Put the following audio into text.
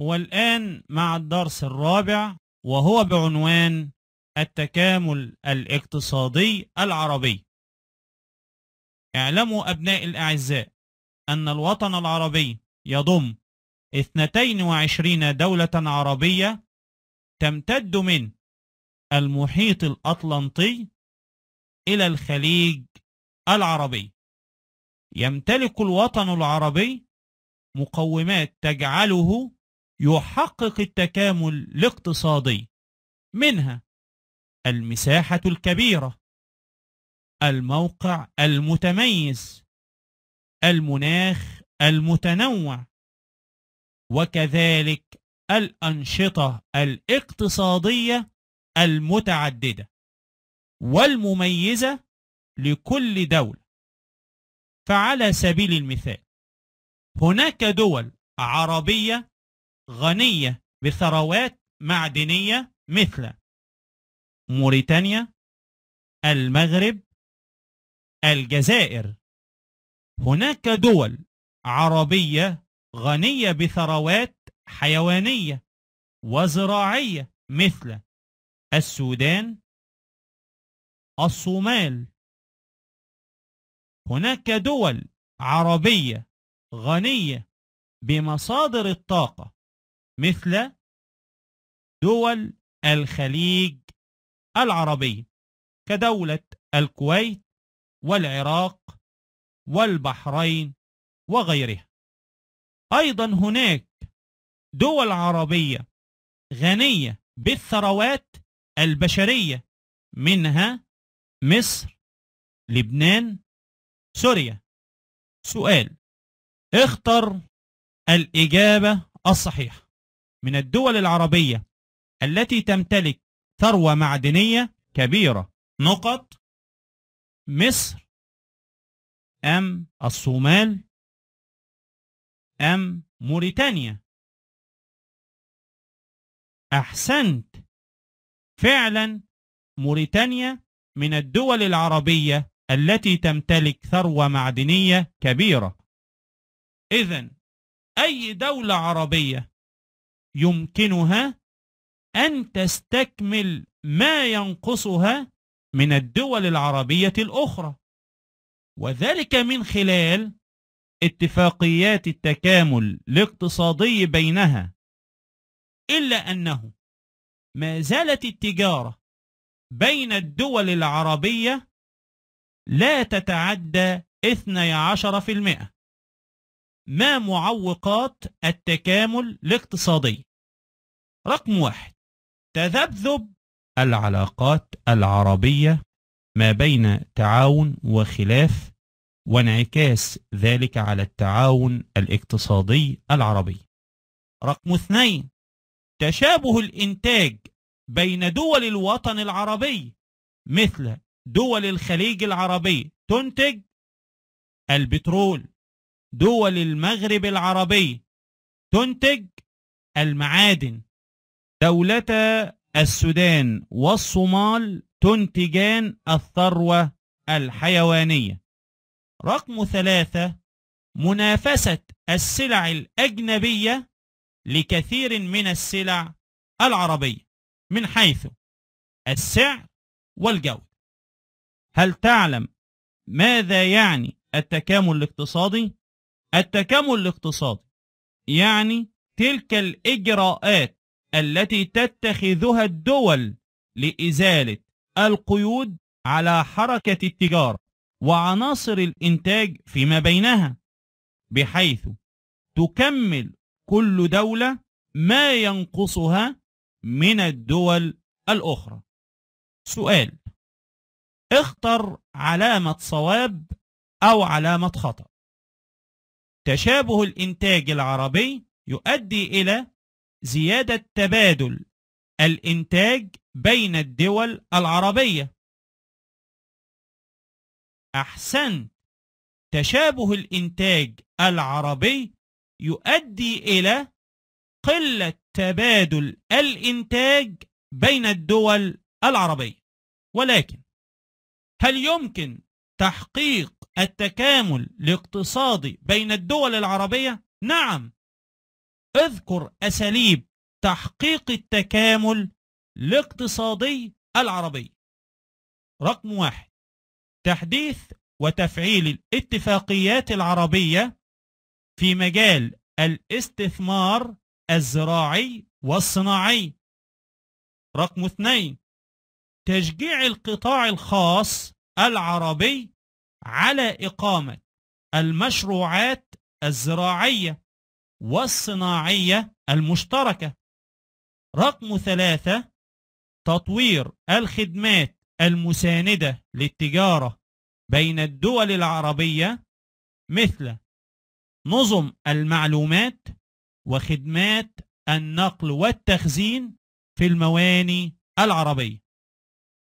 والآن مع الدرس الرابع وهو بعنوان التكامل الاقتصادي العربي اعلموا أبناء الأعزاء أن الوطن العربي يضم 22 دولة عربية تمتد من المحيط الأطلنطي إلى الخليج العربي يمتلك الوطن العربي مقومات تجعله يحقق التكامل الاقتصادي منها المساحة الكبيرة الموقع المتميز المناخ المتنوع وكذلك الأنشطة الاقتصادية المتعددة والمميزة لكل دولة فعلى سبيل المثال هناك دول عربية غنية بثروات معدنية مثل موريتانيا المغرب الجزائر هناك دول عربية غنية بثروات حيوانية وزراعية مثل السودان الصومال هناك دول عربية غنية بمصادر الطاقة مثل دول الخليج العربية كدولة الكويت والعراق والبحرين وغيرها أيضا هناك دول عربية غنية بالثروات البشرية منها مصر لبنان سوريا سؤال اختر الإجابة الصحيحة من الدول العربية التي تمتلك ثروة معدنية كبيرة نقط مصر أم الصومال أم موريتانيا أحسنت فعلا موريتانيا من الدول العربية التي تمتلك ثروة معدنية كبيرة إذا أي دولة عربية يمكنها أن تستكمل ما ينقصها من الدول العربية الأخرى وذلك من خلال اتفاقيات التكامل الاقتصادي بينها إلا أنه ما زالت التجارة بين الدول العربية لا تتعدى 12% ما معوقات التكامل الاقتصادي رقم واحد تذبذب العلاقات العربية ما بين تعاون وخلاف وانعكاس ذلك على التعاون الاقتصادي العربي رقم اثنين تشابه الإنتاج بين دول الوطن العربي مثل دول الخليج العربي تنتج البترول دول المغرب العربي تنتج المعادن دولتا السودان والصومال تنتجان الثروة الحيوانية رقم ثلاثة منافسة السلع الأجنبية لكثير من السلع العربية من حيث السعر والجودة هل تعلم ماذا يعني التكامل الاقتصادي؟ التكامل الاقتصادي يعني تلك الإجراءات التي تتخذها الدول لإزالة القيود على حركة التجارة وعناصر الإنتاج فيما بينها بحيث تكمل كل دولة ما ينقصها من الدول الأخرى سؤال اختر علامة صواب أو علامة خطأ تشابه الإنتاج العربي يؤدي إلى زيادة تبادل الإنتاج بين الدول العربية أحسنت تشابه الإنتاج العربي يؤدي إلى قلة تبادل الإنتاج بين الدول العربية ولكن هل يمكن تحقيق التكامل الاقتصادي بين الدول العربية؟ نعم اذكر أساليب تحقيق التكامل الاقتصادي العربي رقم واحد تحديث وتفعيل الاتفاقيات العربية في مجال الاستثمار الزراعي والصناعي رقم اثنين تشجيع القطاع الخاص العربي على إقامة المشروعات الزراعية والصناعية المشتركة رقم ثلاثة تطوير الخدمات المساندة للتجارة بين الدول العربية مثل نظم المعلومات وخدمات النقل والتخزين في المواني العربية